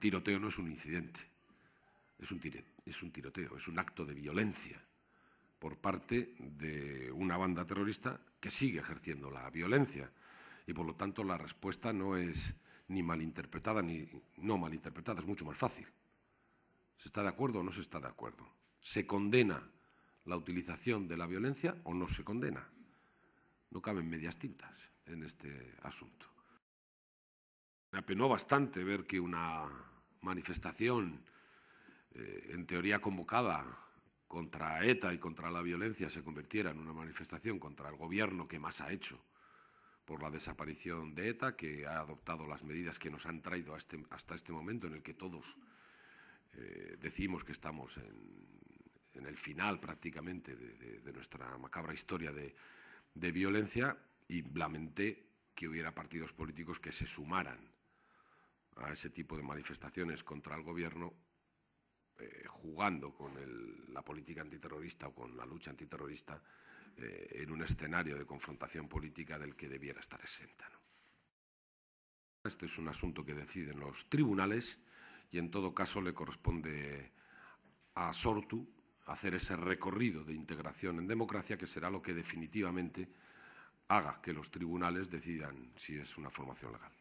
tiroteo no es un incidente, es un, tiroteo, es un acto de violencia por parte de una banda terrorista que sigue ejerciendo la violencia. Y por lo tanto la respuesta no es ni malinterpretada ni no malinterpretada, es mucho más fácil. ¿Se está de acuerdo o no se está de acuerdo? ¿Se condena la utilización de la violencia o no se condena? No caben medias tintas en este asunto. Me apenó bastante ver que una manifestación, eh, en teoría convocada contra ETA y contra la violencia, se convirtiera en una manifestación contra el gobierno que más ha hecho por la desaparición de ETA, que ha adoptado las medidas que nos han traído este, hasta este momento en el que todos eh, decimos que estamos en, el final prácticamente de, nuestra macabra historia de violencia y lamenté que hubiera partidos políticos que se sumaran a ese tipo de manifestaciones contra el gobierno, eh, jugando con la política antiterrorista o con la lucha antiterrorista eh, en un escenario de confrontación política del que debiera estar exenta. Este es un asunto que deciden los tribunales y en todo caso le corresponde a Sortu hacer ese recorrido de integración en democracia que será lo que definitivamente haga que los tribunales decidan si es una formación legal.